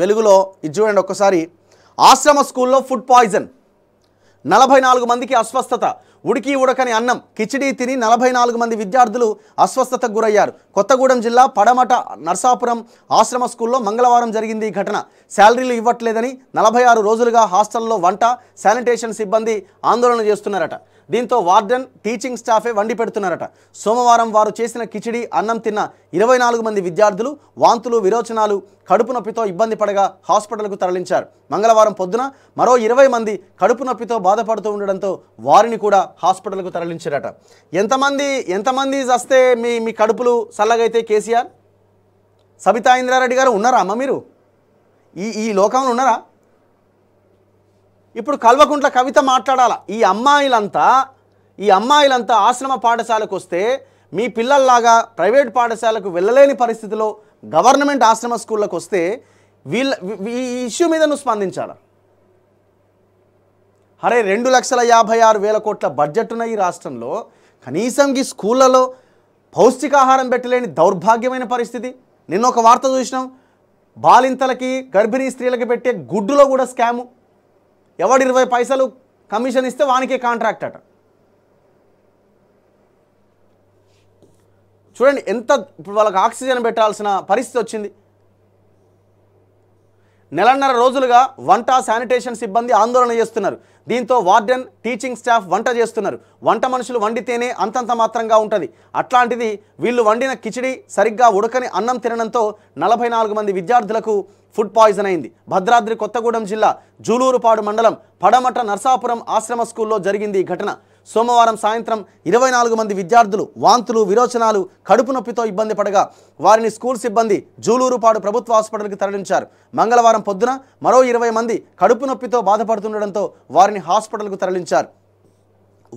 వెలుగులో ఇది చూడండి ఒక్కసారి ఆశ్రమ స్కూల్లో ఫుడ్ పాయిజన్ నలభై నాలుగు మందికి అస్వస్థత ఉడికి ఉడకని అన్నం కిచిడీ తిని నలభై నాలుగు మంది విద్యార్థులు అస్వస్థతకు గురయ్యారు కొత్తగూడెం జిల్లా పడమట నర్సాపురం ఆశ్రమ స్కూల్లో మంగళవారం జరిగింది ఈ ఘటన శాలరీలు ఇవ్వట్లేదని నలభై ఆరు రోజులుగా హాస్టల్లో వంట శానిటేషన్ సిబ్బంది ఆందోళన చేస్తున్నారట దీంతో వార్డెన్ టీచింగ్ స్టాఫే వండి పెడుతున్నారట సోమవారం వారు చేసిన కిచిడి అన్నం తిన్న ఇరవై మంది విద్యార్థులు వాంతులు విరోచనాలు కడుపు నొప్పితో ఇబ్బంది పడగా హాస్పిటల్కు తరలించారు మంగళవారం పొద్దున మరో ఇరవై మంది కడుపు నొప్పితో బాధపడుతూ ఉండడంతో వారిని కూడా హాస్పిటల్కు తరలించారట ఎంతమంది ఎంతమంది వస్తే మీ మీ కడుపులు చల్లగైతే కేసీఆర్ సబితా ఇంద్రారెడ్డి గారు ఉన్నారా అమ్మ మీరు ఈ ఈ లోకంలో ఉన్నారా ఇప్పుడు కల్వకుంట్ల కవిత మాట్లాడాల ఈ అమ్మాయిలంతా ఈ అమ్మాయిలంతా ఆశ్రమ పాఠశాలకు వస్తే మీ పిల్లల్లాగా ప్రైవేట్ పాఠశాలకు వెళ్ళలేని పరిస్థితిలో గవర్నమెంట్ ఆశ్రమ స్కూళ్ళకు వస్తే వీళ్ళ ఈ ఇష్యూ మీద నువ్వు స్పందించాల అరే రెండు లక్షల యాభై ఆరు వేల కోట్ల బడ్జెట్ ఉన్న ఈ రాష్ట్రంలో కనీసం ఈ స్కూళ్ళలో పౌష్టికాహారం పెట్టలేని దౌర్భాగ్యమైన పరిస్థితి నిన్న ఒక వార్త చూసినాం బాలింతలకి గర్భిణీ స్త్రీలకి పెట్టే గుడ్డులో కూడా స్కాము ఎవడు ఇరవై పైసలు కమిషన్ ఇస్తే వానికే కాంట్రాక్ట్ అట చూడండి ఎంత ఇప్పుడు వాళ్ళకి ఆక్సిజన్ పెట్టాల్సిన పరిస్థితి వచ్చింది నెలన్నర రోజులుగా వంట శానిటేషన్ సిబ్బంది ఆందోళన చేస్తున్నారు దీంతో వార్డెన్ టీచింగ్ స్టాఫ్ వంట చేస్తున్నారు వంట మనుషులు వండితేనే అంతంత మాత్రంగా ఉంటుంది అట్లాంటిది వీళ్ళు వండిన కిచిడి సరిగ్గా ఉడకని అన్నం తినడంతో నలభై నాలుగు మంది విద్యార్థులకు ఫుడ్ పాయిజన్ అయింది భద్రాద్రి కొత్తగూడెం జిల్లా జూలూరుపాడు మండలం పడమట నర్సాపురం ఆశ్రమ స్కూల్లో జరిగింది ఈ ఘటన సోమవారం సాయంత్రం ఇరవై నాలుగు మంది విద్యార్థులు వాంతులు విరోచనాలు కడుపు నొప్పితో ఇబ్బంది పడగా వారిని స్కూల్ సిబ్బంది జూలూరుపాడు ప్రభుత్వ హాస్పిటల్కి తరలించారు మంగళవారం పొద్దున మరో ఇరవై మంది కడుపు నొప్పితో బాధపడుతుండటంతో వారిని హాస్పిటల్కు తరలించారు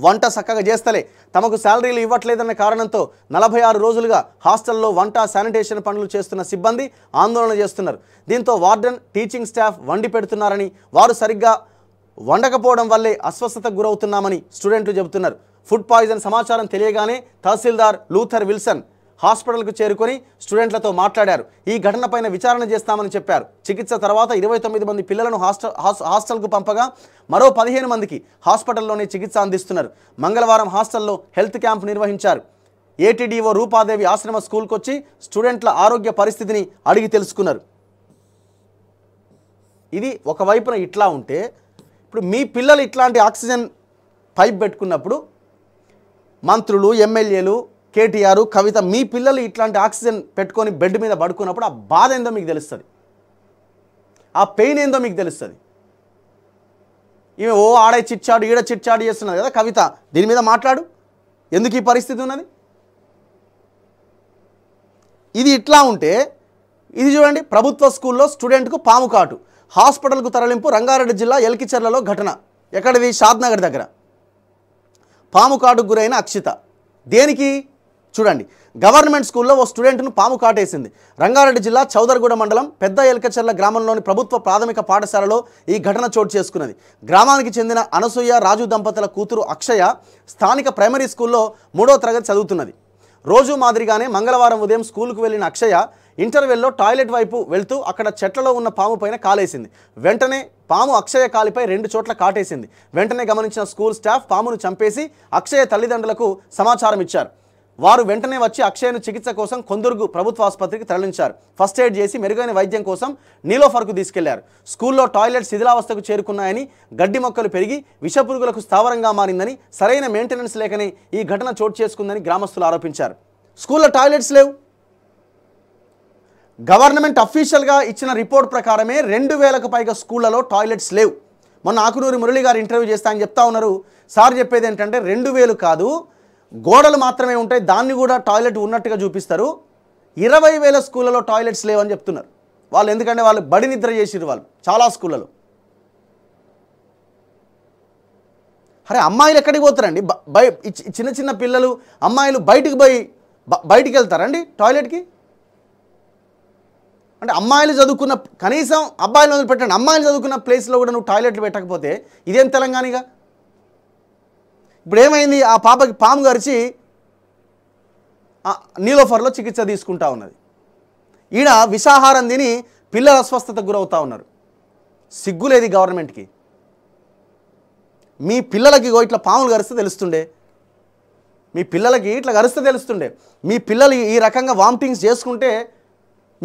వంట చక్కగా చేస్తలే తమకు శాలరీలు ఇవ్వట్లేదన్న కారణంతో నలభై ఆరు రోజులుగా హాస్టల్లో వంట శానిటేషన్ పనులు చేస్తున్న సిబ్బంది ఆందోళన చేస్తున్నారు దీంతో వార్డెన్ టీచింగ్ స్టాఫ్ వండి పెడుతున్నారని వారు సరిగ్గా వండకపోవడం వల్లే అస్వస్థతకు గురవుతున్నామని స్టూడెంట్లు చెబుతున్నారు ఫుడ్ పాయిజన్ సమాచారం తెలియగానే తహసీల్దార్ లూథర్ విల్సన్ హాస్పిటల్కు చేరుకొని స్టూడెంట్లతో మాట్లాడారు ఈ ఘటనపైన విచారణ చేస్తామని చెప్పారు చికిత్స తర్వాత ఇరవై తొమ్మిది మంది పిల్లలను హాస్టల్ హాస్టల్కు పంపగా మరో పదిహేను మందికి హాస్పిటల్లోనే చికిత్స అందిస్తున్నారు మంగళవారం హాస్టల్లో హెల్త్ క్యాంప్ నిర్వహించారు ఏటీడీఓ రూపాదేవి ఆశ్రమ స్కూల్కి వచ్చి స్టూడెంట్ల ఆరోగ్య పరిస్థితిని అడిగి తెలుసుకున్నారు ఇది ఒకవైపున ఇట్లా ఉంటే ఇప్పుడు మీ పిల్లలు ఇట్లాంటి ఆక్సిజన్ పైప్ పెట్టుకున్నప్పుడు మంత్రులు ఎమ్మెల్యేలు కేటీఆర్ కవిత మీ పిల్లలు ఇట్లాంటి ఆక్సిజన్ పెట్టుకొని బెడ్ మీద పడుకున్నప్పుడు ఆ బాధ ఏందో మీకు తెలుస్తుంది ఆ పెయిన్ ఏందో మీకు తెలుస్తుంది ఈమె ఓ ఆడే చిట్చాడు ఈడ చిట్చాడు చేస్తున్నది కదా కవిత దీని మీద మాట్లాడు ఎందుకు ఈ పరిస్థితి ఉన్నది ఇది ఇట్లా ఉంటే ఇది చూడండి ప్రభుత్వ స్కూల్లో స్టూడెంట్కు పాము కాటు హాస్పిటల్కు తరలింపు రంగారెడ్డి జిల్లా ఎల్కిచెర్లలో ఘటన ఎక్కడిది షాద్నగర్ దగ్గర పాము కాటుకు గురైన అక్షిత దేనికి చూడండి గవర్నమెంట్ స్కూల్లో ఓ స్టూడెంట్ను పాము కాటేసింది రంగారెడ్డి జిల్లా చౌదరగూడ మండలం పెద్ద ఎల్కచర్ల గ్రామంలోని ప్రభుత్వ ప్రాథమిక పాఠశాలలో ఈ ఘటన చోటు చేసుకున్నది గ్రామానికి చెందిన అనసూయ రాజు దంపతుల కూతురు అక్షయ స్థానిక ప్రైమరీ స్కూల్లో మూడో తరగతి చదువుతున్నది రోజు మాదిరిగానే మంగళవారం ఉదయం స్కూల్కు వెళ్ళిన అక్షయ ఇంటర్వెల్లో టాయిలెట్ వైపు వెళ్తూ అక్కడ చెట్లలో ఉన్న పాము పైన కాలేసింది వెంటనే పాము అక్షయ కాలిపై రెండు చోట్ల కాటేసింది వెంటనే గమనించిన స్కూల్ స్టాఫ్ పామును చంపేసి అక్షయ తల్లిదండ్రులకు సమాచారం ఇచ్చారు వారు వెంటనే వచ్చి అక్షయను చికిత్స కోసం కొందుర్గు ప్రభుత్వ ఆసుపత్రికి తరలించారు ఫస్ట్ ఎయిడ్ చేసి మెరుగైన వైద్యం కోసం నీలోఫర్కు తీసుకెళ్లారు స్కూల్లో టాయిలెట్ శిథిలావస్థకు చేరుకున్నాయని గడ్డి మొక్కలు పెరిగి విషపురుగులకు స్థావరంగా మారిందని సరైన మెయింటెనెన్స్ లేకనే ఈ ఘటన చోటు చేసుకుందని గ్రామస్తులు ఆరోపించారు స్కూల్లో టాయిలెట్స్ లేవు గవర్నమెంట్ అఫీషియల్గా ఇచ్చిన రిపోర్ట్ ప్రకారమే రెండు వేలకు పైగా స్కూళ్ళలో టాయిలెట్స్ లేవు మొన్న ఆకునూరి మురళి గారు ఇంటర్వ్యూ చేస్తే ఆయన చెప్తా ఉన్నారు సార్ చెప్పేది ఏంటంటే రెండు వేలు కాదు గోడలు మాత్రమే ఉంటాయి దాన్ని కూడా టాయిలెట్ ఉన్నట్టుగా చూపిస్తారు ఇరవై వేల స్కూళ్ళలో టాయిలెట్స్ లేవని చెప్తున్నారు వాళ్ళు ఎందుకంటే వాళ్ళు బడి నిద్ర చేసిరు వాళ్ళు చాలా స్కూళ్ళలో అరే అమ్మాయిలు ఎక్కడికి పోతారండి బై చిన్న చిన్న పిల్లలు అమ్మాయిలు బయటికి పోయి బయటికి వెళ్తారండి టాయిలెట్కి అంటే అమ్మాయిలు చదువుకున్న కనీసం అబ్బాయిలు వదిలిపెట్టండి అమ్మాయిలు చదువుకున్న ప్లేస్లో కూడా నువ్వు టాయిలెట్లు పెట్టకపోతే ఇదేం తెలంగాణగా ఇప్పుడు ఏమైంది ఆ పాపకి పాము గరిచి నీలోఫర్లో చికిత్స తీసుకుంటా ఉన్నది ఈడ విషాహారం తిని పిల్లల అస్వస్థతకు గురవుతూ ఉన్నారు సిగ్గులేదు గవర్నమెంట్కి మీ పిల్లలకి ఇట్లా పాములు కరిస్తే తెలుస్తుండే మీ పిల్లలకి ఇట్లా కరిస్తే తెలుస్తుండే మీ పిల్లలు ఈ రకంగా వామిటింగ్స్ చేసుకుంటే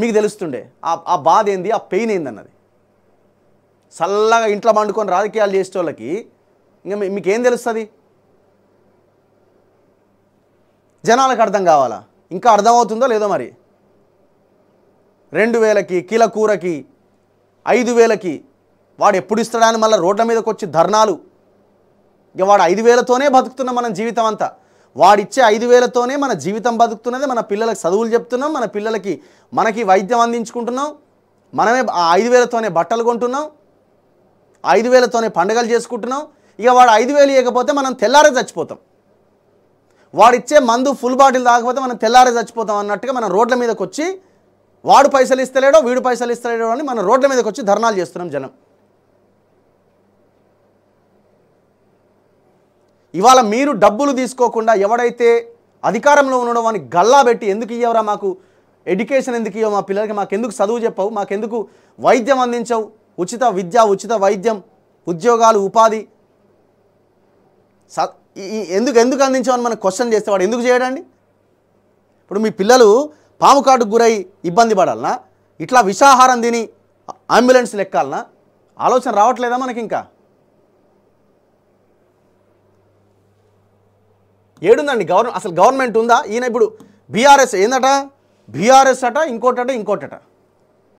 మీకు తెలుస్తుండే ఆ బాధ ఏంది ఆ పెయిన్ ఏంది అన్నది చల్లగా ఇంట్లో పండుకొని రాజకీయాలు చేసే వాళ్ళకి ఇంకా మీకేం తెలుస్తుంది జనాలకు అర్థం కావాలా ఇంకా అర్థమవుతుందో లేదో మరి రెండు వేలకి కిల కూరకి ఐదు వేలకి వాడు ఎప్పుడు ఇస్తాడని మళ్ళీ రోడ్ల మీదకి వచ్చి ధర్నాలు ఇక వాడు ఐదు వేలతోనే బతుకుతున్నాం మనం జీవితం అంతా వాడిచ్చే ఐదు వేలతోనే మన జీవితం బతుకుతున్నది మన పిల్లలకు చదువులు చెప్తున్నాం మన పిల్లలకి మనకి వైద్యం అందించుకుంటున్నాం మనమే ఆ ఐదు వేలతోనే బట్టలు కొంటున్నాం ఐదు వేలతోనే పండుగలు చేసుకుంటున్నాం ఇక వాడు ఐదు వేలు ఇవ్వకపోతే మనం తెల్లారే చచ్చిపోతాం వాడిచ్చే మందు ఫుల్ బాటిల్ తాగకపోతే మనం తెల్లారే చచ్చిపోతాం అన్నట్టుగా మనం రోడ్ల మీదకి వచ్చి వాడు పైసలు ఇస్తలేడో వీడు పైసలు ఇస్తలేడో అని మనం రోడ్ల మీదకి వచ్చి ధర్నాలు చేస్తున్నాం జనం ఇవాళ మీరు డబ్బులు తీసుకోకుండా ఎవడైతే అధికారంలో ఉండడం వాడిని గల్లా పెట్టి ఎందుకు ఇయ్యవరా మాకు ఎడ్యుకేషన్ ఎందుకు ఇవ్వవు మా పిల్లలకి మాకెందుకు చదువు చెప్పవు మాకెందుకు వైద్యం అందించవు ఉచిత విద్య ఉచిత వైద్యం ఉద్యోగాలు ఉపాధి ఎందుకు ఎందుకు అందించామని మనం క్వశ్చన్ చేస్తే వాడు ఎందుకు చేయడండి ఇప్పుడు మీ పిల్లలు పాము కాటుకు గురై ఇబ్బంది పడాలనా ఇట్లా విషాహారం తిని అంబులెన్స్ లెక్కాలనా ఆలోచన రావట్లేదా మనకి ఇంకా ఏడుందండి గవర్నమెంట్ అసలు గవర్నమెంట్ ఉందా ఈయన ఇప్పుడు బీఆర్ఎస్ ఏందట బీఆర్ఎస్ అట ఇంకోటట ఇంకోటట